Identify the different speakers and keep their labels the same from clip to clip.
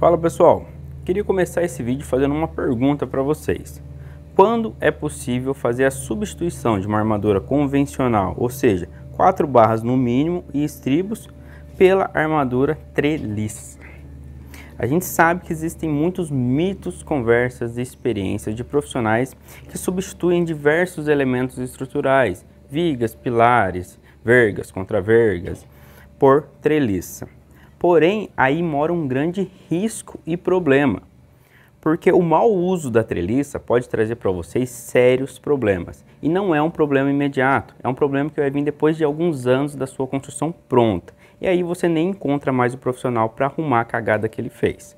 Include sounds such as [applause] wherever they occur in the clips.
Speaker 1: Fala pessoal, queria começar esse vídeo fazendo uma pergunta para vocês. Quando é possível fazer a substituição de uma armadura convencional, ou seja, quatro barras no mínimo e estribos, pela armadura treliça? A gente sabe que existem muitos mitos, conversas e experiências de profissionais que substituem diversos elementos estruturais, vigas, pilares, vergas, contravergas, por treliça. Porém, aí mora um grande risco e problema, porque o mau uso da treliça pode trazer para vocês sérios problemas. E não é um problema imediato, é um problema que vai vir depois de alguns anos da sua construção pronta. E aí você nem encontra mais o profissional para arrumar a cagada que ele fez.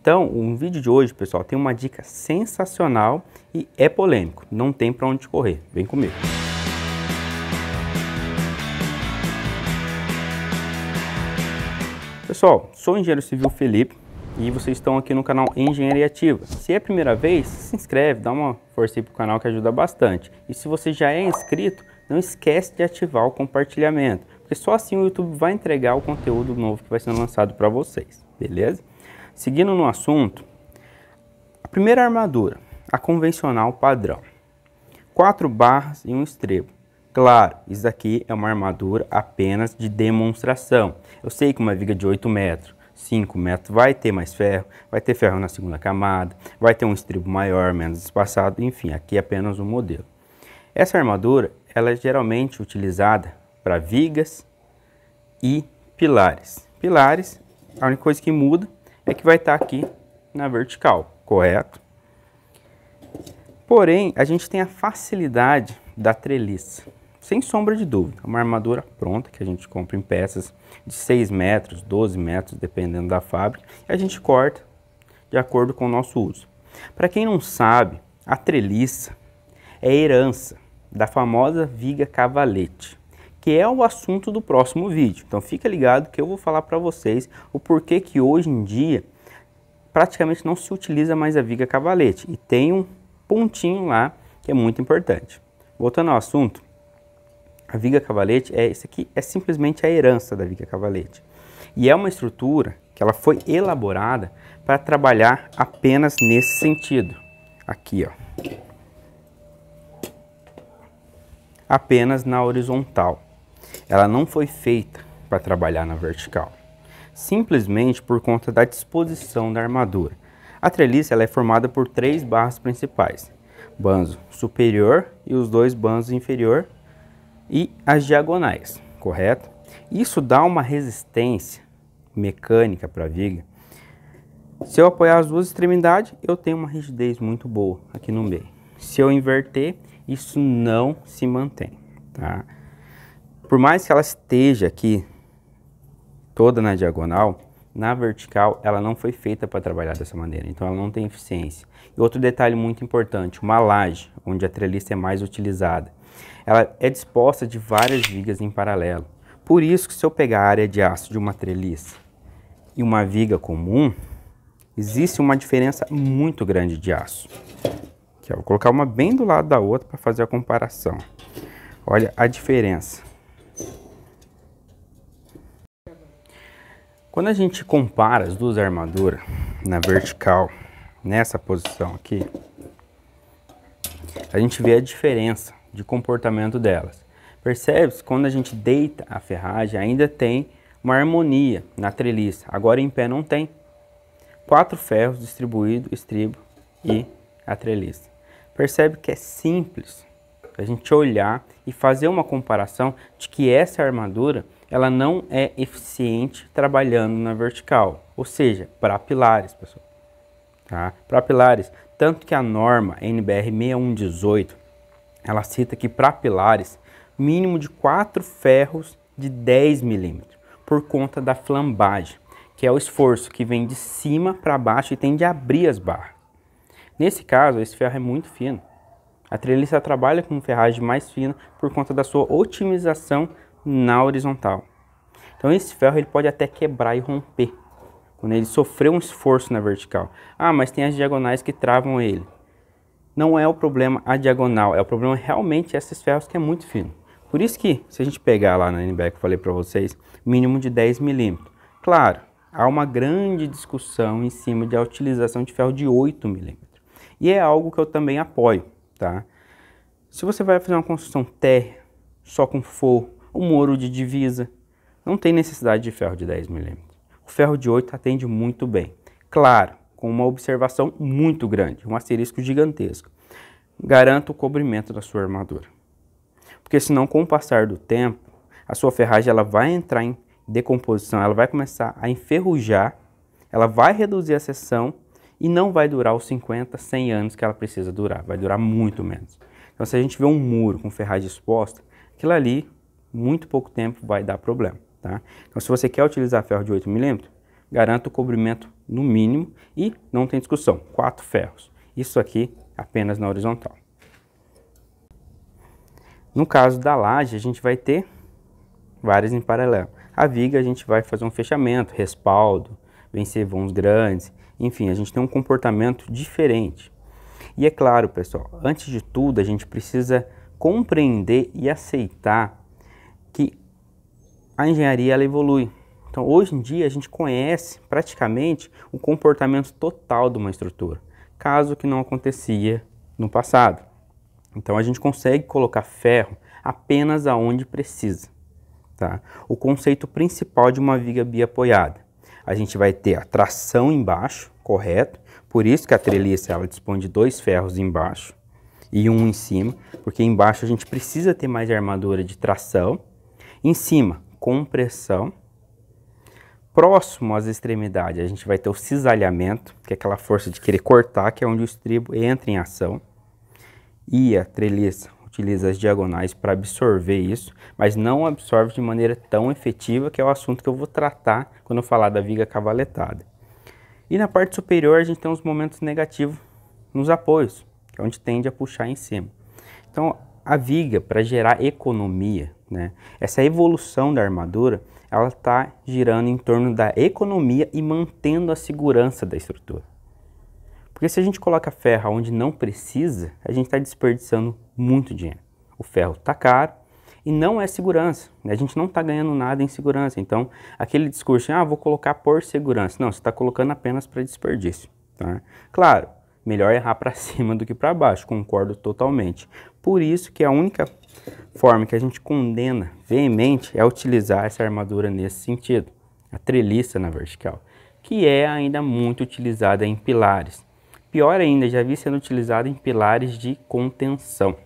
Speaker 1: Então, o vídeo de hoje, pessoal, tem uma dica sensacional e é polêmico, não tem para onde correr. Vem comigo. pessoal, sou o engenheiro civil Felipe e vocês estão aqui no canal Engenharia Ativa. Se é a primeira vez, se inscreve, dá uma força aí o canal que ajuda bastante. E se você já é inscrito, não esquece de ativar o compartilhamento, porque só assim o YouTube vai entregar o conteúdo novo que vai ser lançado para vocês, beleza? Seguindo no assunto, a primeira armadura, a convencional padrão, quatro barras e um estrebo. Claro, isso aqui é uma armadura apenas de demonstração. Eu sei que uma viga de 8 metros, 5 metros, vai ter mais ferro, vai ter ferro na segunda camada, vai ter um estribo maior, menos espaçado, enfim, aqui é apenas um modelo. Essa armadura, ela é geralmente utilizada para vigas e pilares. Pilares, a única coisa que muda é que vai estar tá aqui na vertical, correto? Porém, a gente tem a facilidade da treliça sem sombra de dúvida, uma armadura pronta que a gente compra em peças de 6 metros, 12 metros, dependendo da fábrica, e a gente corta de acordo com o nosso uso. Para quem não sabe, a treliça é herança da famosa viga cavalete, que é o assunto do próximo vídeo. Então fica ligado que eu vou falar para vocês o porquê que hoje em dia praticamente não se utiliza mais a viga cavalete e tem um pontinho lá que é muito importante. Voltando ao assunto, a viga cavalete é isso aqui é simplesmente a herança da viga cavalete. E é uma estrutura que ela foi elaborada para trabalhar apenas nesse sentido. Aqui, ó. Apenas na horizontal. Ela não foi feita para trabalhar na vertical. Simplesmente por conta da disposição da armadura. A treliça ela é formada por três barras principais. Banzo superior e os dois banzos inferior e as diagonais, correto? Isso dá uma resistência mecânica para a viga. Se eu apoiar as duas extremidades, eu tenho uma rigidez muito boa aqui no meio. Se eu inverter, isso não se mantém, tá? Por mais que ela esteja aqui toda na diagonal, na vertical ela não foi feita para trabalhar dessa maneira, então ela não tem eficiência. E outro detalhe muito importante, uma laje, onde a treliça é mais utilizada, ela é disposta de várias vigas em paralelo. Por isso que se eu pegar a área de aço de uma treliça e uma viga comum, existe uma diferença muito grande de aço. Aqui, ó, vou colocar uma bem do lado da outra para fazer a comparação. Olha a diferença. Quando a gente compara as duas armaduras na vertical, nessa posição aqui, a gente vê a diferença de comportamento delas. Percebe-se quando a gente deita a ferragem, ainda tem uma harmonia na treliça, agora em pé não tem. Quatro ferros distribuídos, estribo e a treliça. Percebe que é simples a gente olhar e fazer uma comparação de que essa armadura ela não é eficiente trabalhando na vertical, ou seja, para pilares, pessoal. Tá? Para pilares, tanto que a norma NBR 6118 ela cita que para pilares, mínimo de 4 ferros de 10 milímetros, por conta da flambagem, que é o esforço que vem de cima para baixo e tende a abrir as barras. Nesse caso, esse ferro é muito fino. A treliça trabalha com ferragem mais fina por conta da sua otimização na horizontal. Então esse ferro ele pode até quebrar e romper, quando ele sofreu um esforço na vertical. Ah, mas tem as diagonais que travam ele não é o problema a diagonal, é o problema realmente esses ferros que é muito fino. Por isso que, se a gente pegar lá na NBEC, eu falei para vocês, mínimo de 10 milímetros. Claro, há uma grande discussão em cima da utilização de ferro de 8 milímetros. E é algo que eu também apoio, tá? Se você vai fazer uma construção terra, só com forro, um muro de divisa, não tem necessidade de ferro de 10 milímetros. O ferro de 8 atende muito bem. Claro, com uma observação muito grande, um asterisco gigantesco. Garanta o cobrimento da sua armadura. Porque senão, com o passar do tempo, a sua ferragem ela vai entrar em decomposição, ela vai começar a enferrujar, ela vai reduzir a seção e não vai durar os 50, 100 anos que ela precisa durar, vai durar muito menos. Então, se a gente vê um muro com ferragem exposta, aquilo ali, muito pouco tempo vai dar problema. Tá? Então, se você quer utilizar ferro de 8 milímetros, garanta o cobrimento no mínimo e não tem discussão, quatro ferros. Isso aqui apenas na horizontal. No caso da laje, a gente vai ter várias em paralelo. A viga a gente vai fazer um fechamento, respaldo, vencer vãos grandes, enfim, a gente tem um comportamento diferente. E é claro, pessoal, antes de tudo, a gente precisa compreender e aceitar que a engenharia ela evolui, então, hoje em dia, a gente conhece praticamente o comportamento total de uma estrutura, caso que não acontecia no passado. Então, a gente consegue colocar ferro apenas aonde precisa. Tá? O conceito principal de uma viga biapoiada. A gente vai ter a tração embaixo, correto? Por isso que a treliça ela dispõe de dois ferros embaixo e um em cima, porque embaixo a gente precisa ter mais armadura de tração. Em cima, compressão, próximo às extremidades, a gente vai ter o cisalhamento, que é aquela força de querer cortar, que é onde o estribo entra em ação. E a treliça utiliza as diagonais para absorver isso, mas não absorve de maneira tão efetiva, que é o assunto que eu vou tratar quando eu falar da viga cavaletada. E na parte superior a gente tem os momentos negativos nos apoios, que é onde tende a puxar em cima. Então, a viga, para gerar economia né? Essa evolução da armadura ela está girando em torno da economia e mantendo a segurança da estrutura. Porque se a gente coloca ferro onde não precisa, a gente está desperdiçando muito dinheiro. O ferro está caro e não é segurança. Né? A gente não está ganhando nada em segurança. Então, aquele discurso de, ah, vou colocar por segurança. Não, você está colocando apenas para desperdício. Tá? Claro, melhor errar para [laughs] cima do que para baixo, concordo totalmente. Por isso que a única forma que a gente condena veemente é utilizar essa armadura nesse sentido, a treliça na vertical, que é ainda muito utilizada em pilares. Pior ainda, já vi sendo utilizada em pilares de contenção.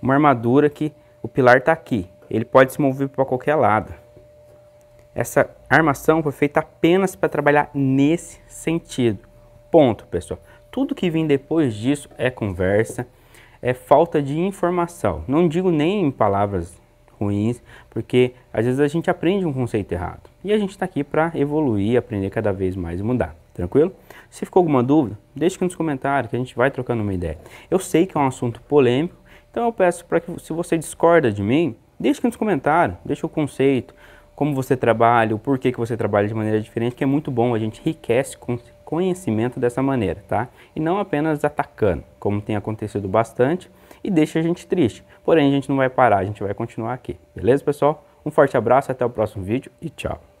Speaker 1: Uma armadura que o pilar está aqui, ele pode se mover para qualquer lado. Essa armação foi feita apenas para trabalhar nesse sentido. Ponto, pessoal. Tudo que vem depois disso é conversa, é falta de informação. Não digo nem em palavras ruins, porque às vezes a gente aprende um conceito errado. E a gente está aqui para evoluir, aprender cada vez mais e mudar. Tranquilo? Se ficou alguma dúvida, deixe aqui nos comentários que a gente vai trocando uma ideia. Eu sei que é um assunto polêmico, então eu peço para que se você discorda de mim, deixe aqui nos comentários, deixe o conceito, como você trabalha, o porquê que você trabalha de maneira diferente, que é muito bom, a gente enriquece conhecimento dessa maneira, tá? E não apenas atacando, como tem acontecido bastante e deixa a gente triste. Porém, a gente não vai parar, a gente vai continuar aqui. Beleza, pessoal? Um forte abraço, até o próximo vídeo e tchau.